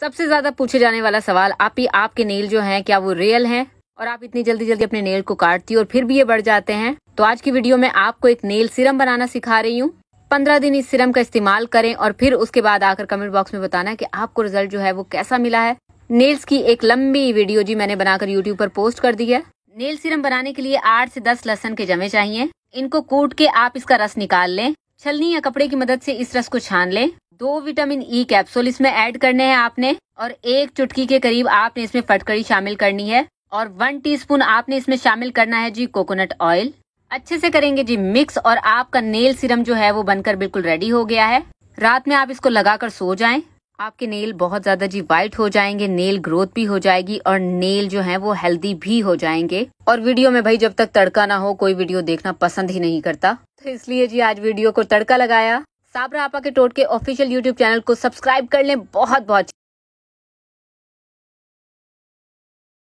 सबसे ज्यादा पूछे जाने वाला सवाल आप ही आपके नेल जो हैं क्या वो रियल हैं और आप इतनी जल्दी जल्दी अपने नेल को काटती और फिर भी ये बढ़ जाते हैं तो आज की वीडियो में आपको एक नेल सिरम बनाना सिखा रही हूँ पंद्रह दिन इस सिरम का इस्तेमाल करें और फिर उसके बाद आकर कमेंट बॉक्स में बताना की आपको रिजल्ट जो है वो कैसा मिला है नेल्स की एक लंबी वीडियो जी मैंने बनाकर यूट्यूब पर पोस्ट कर दी है नेल सिरम बनाने के लिए आठ से दस लहसन के जमे चाहिए इनको कूट के आप इसका रस निकाल लें छलनी या कपड़े की मदद से इस रस को छान लें दो विटामिन ई कैप्सूल इसमें ऐड करने हैं आपने और एक चुटकी के करीब आपने इसमें फटकड़ी शामिल करनी है और वन टीस्पून आपने इसमें शामिल करना है जी कोकोनट ऑयल अच्छे से करेंगे जी मिक्स और आपका नेल सीरम जो है वो बनकर बिल्कुल रेडी हो गया है रात में आप इसको लगाकर सो जाएं आपके नेल बहुत ज्यादा जी वाइट हो जाएंगे नेल ग्रोथ भी हो जाएगी और नेल जो है वो हेल्दी भी हो जाएंगे और वीडियो में भाई जब तक तड़का ना हो कोई वीडियो देखना पसंद ही नहीं करता तो इसलिए जी आज वीडियो को तड़का लगाया साबरा आपा के टोट के ऑफिशियल यूट्यूब चैनल को सब्सक्राइब कर लें बहुत बहुत